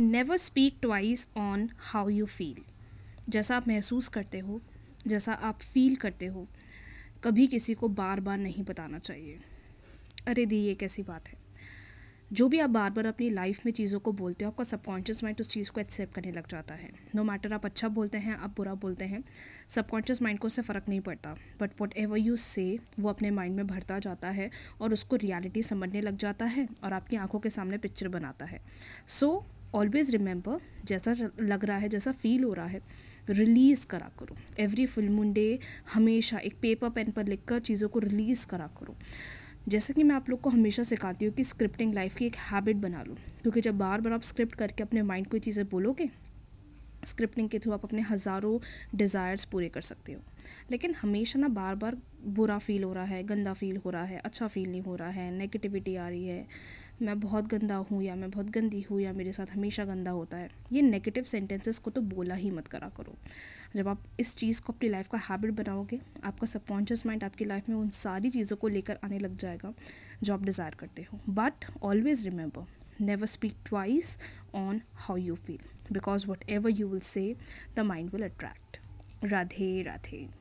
never speak twice on how you feel जैसा आप महसूस करते हो जैसा आप फील करते हो कभी किसी को बार बार नहीं बताना चाहिए अरे दी ये कैसी बात है जो भी आप बार बार अपनी लाइफ में चीज़ों को बोलते हो आपका सबकॉन्शियस माइंड उस चीज़ को एक्सेप्ट करने लग जाता है नो no मैटर आप अच्छा बोलते हैं आप बुरा बोलते हैं सबकॉन्शियस माइंड को उससे फ़र्क नहीं पड़ता बट वट एवर यू से वो अपने माइंड में भरता जाता है और उसको रियलिटी समझने लग जाता है और आपकी आंखों के सामने पिक्चर बनाता है सो so, ऑलवेज़ रिमेंबर जैसा लग रहा है जैसा फील हो रहा है रिलीज़ करा करो एवरी फुल डे हमेशा एक पेपर पेन पर लिखकर चीज़ों को रिलीज़ करा करो जैसे कि मैं आप लोग को हमेशा सिखाती हूँ कि स्क्रिप्टिंग लाइफ की एक हैबिट बना लो क्योंकि जब बार बार आप स्क्रिप्ट करके अपने माइंड को चीज़ें बोलोगे स्क्रिप्टिंग के थ्रू आप अपने हज़ारों डिज़ायर्स पूरे कर सकते हो लेकिन हमेशा ना बार बार बुरा फील हो रहा है गंदा फील हो रहा है अच्छा फील नहीं हो रहा है नेगेटिविटी आ रही है मैं बहुत गंदा हूँ या मैं बहुत गंदी हूँ या मेरे साथ हमेशा गंदा होता है ये नेगेटिव सेंटेंसेस को तो बोला ही मत करा करो जब आप इस चीज़ को अपनी लाइफ का हैबिट बनाओगे आपका सबकॉन्शियस माइंड आपकी लाइफ में उन सारी चीज़ों को लेकर आने लग जाएगा जो आप डिज़ायर करते हो but always remember never speak twice on how you feel because whatever you will say the mind will attract Radhe Radhe